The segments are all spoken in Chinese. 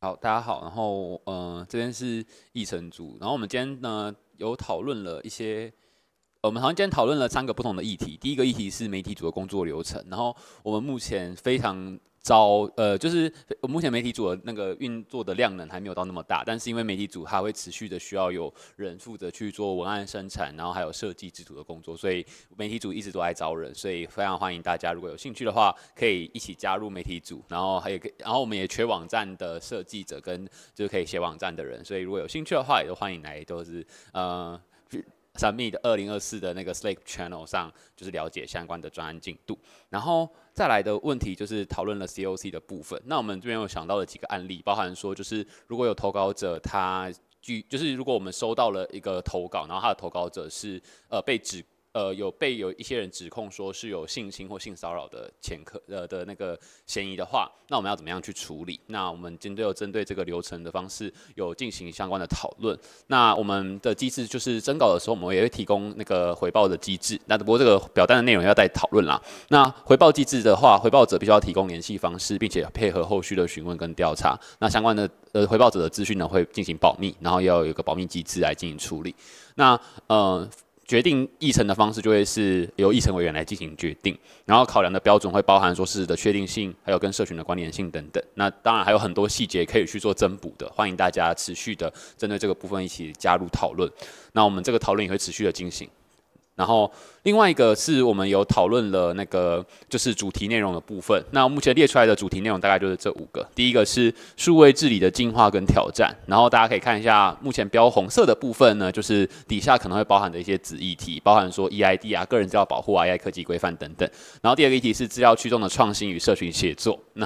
好，大家好。然后，嗯，这边是议程组。然后，我们今天呢，有讨论了一些。我们好像今天讨论了三个不同的议题。第一个议题是媒体组的工作流程。然后我们目前非常招，呃，就是目前媒体组的那个运作的量能还没有到那么大，但是因为媒体组它会持续的需要有人负责去做文案生产，然后还有设计制图的工作，所以媒体组一直都爱招人，所以非常欢迎大家如果有兴趣的话，可以一起加入媒体组。然后还有，然后我们也缺网站的设计者跟就是可以写网站的人，所以如果有兴趣的话，也都欢迎来，都是呃。三米的二零二四的那个 Slack channel 上，就是了解相关的专案进度。然后再来的问题就是讨论了 C O C 的部分。那我们这边有想到的几个案例，包含说就是如果有投稿者，他据，就是如果我们收到了一个投稿，然后他的投稿者是呃被指呃，有被有一些人指控说是有性侵或性骚扰的前科，呃的那个嫌疑的话，那我们要怎么样去处理？那我们针对针对这个流程的方式有进行相关的讨论。那我们的机制就是征稿的时候，我们也会提供那个回报的机制。那不过这个表单的内容要再讨论啦。那回报机制的话，回报者必须要提供联系方式，并且配合后续的询问跟调查。那相关的呃回报者的资讯呢，会进行保密，然后要有一个保密机制来进行处理。那呃。决定议程的方式就会是由议程委员来进行决定，然后考量的标准会包含说是的确定性，还有跟社群的关联性等等。那当然还有很多细节可以去做增补的，欢迎大家持续的针对这个部分一起加入讨论。那我们这个讨论也会持续的进行。然后，另外一个是我们有讨论了那个就是主题内容的部分。那目前列出来的主题内容大概就是这五个。第一个是数位治理的进化跟挑战。然后大家可以看一下，目前标红色的部分呢，就是底下可能会包含的一些子议题，包含说 EID 啊、个人资料保护啊、AI 科技规范等等。然后第二个议题是资料驱动的创新与社群协作。那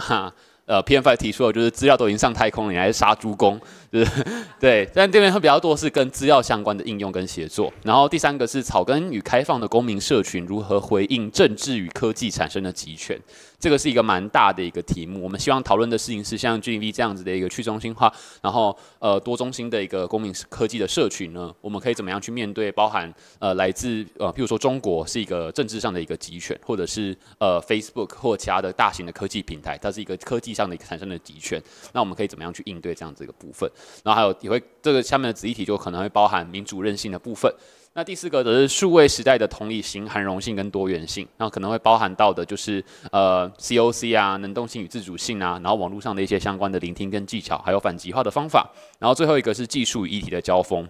呃，PFI m 提出了就是资料都已经上太空，你还是杀猪工，就是对。但这边会比较多是跟资料相关的应用跟协作。然后第三个是草根与开放的公民社群如何回应政治与科技产生的集权，这个是一个蛮大的一个题目。我们希望讨论的事情是像 GND 这样子的一个去中心化，然后呃多中心的一个公民科技的社群呢，我们可以怎么样去面对包含呃来自呃譬如说中国是一个政治上的一个集权，或者是呃 Facebook 或其他的大型的科技平台，它是一个科技。上的一个产生的集权，那我们可以怎么样去应对这样子一个部分？然后还有也会这个下面的子议题就可能会包含民主韧性的部分。那第四个则是数位时代的同理心、含容性跟多元性，然后可能会包含到的就是呃 COC 啊、能动性与自主性啊，然后网络上的一些相关的聆听跟技巧，还有反极化的方法。然后最后一个是技术与议题的交锋。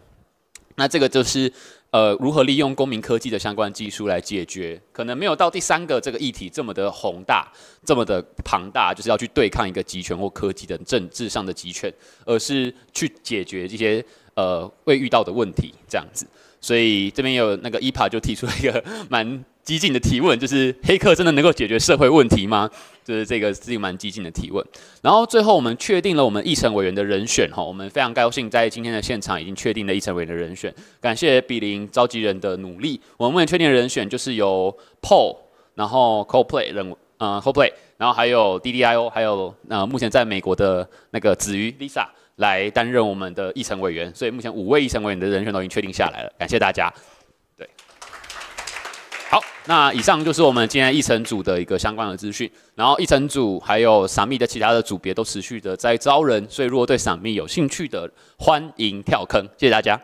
那这个就是，呃，如何利用公民科技的相关技术来解决，可能没有到第三个这个议题这么的宏大，这么的庞大，就是要去对抗一个集权或科技的政治上的集权，而是去解决这些呃未遇到的问题这样子。所以这边有那个伊帕就提出了一个 蛮激进的提问，就是黑客真的能够解决社会问题吗？就是这个自己蛮激进的提问，然后最后我们确定了我们议程委员的人选哈，我们非常高兴在今天的现场已经确定了议程委员的人选，感谢比邻召集人的努力，我们目前确定的人选就是由 Paul，然后 CoPlay 人嗯 CoPlay，然后还有 DDIO，还有那目前在美国的那个子瑜 Lisa 来担任我们的议程委员，所以目前五位议程委员的人选都已经确定下来了，感谢大家，对。好，那以上就是我们今天议程组的一个相关的资讯。然后议程组还有散秘的其他的组别都持续的在招人，所以如果对散秘有兴趣的，欢迎跳坑。谢谢大家。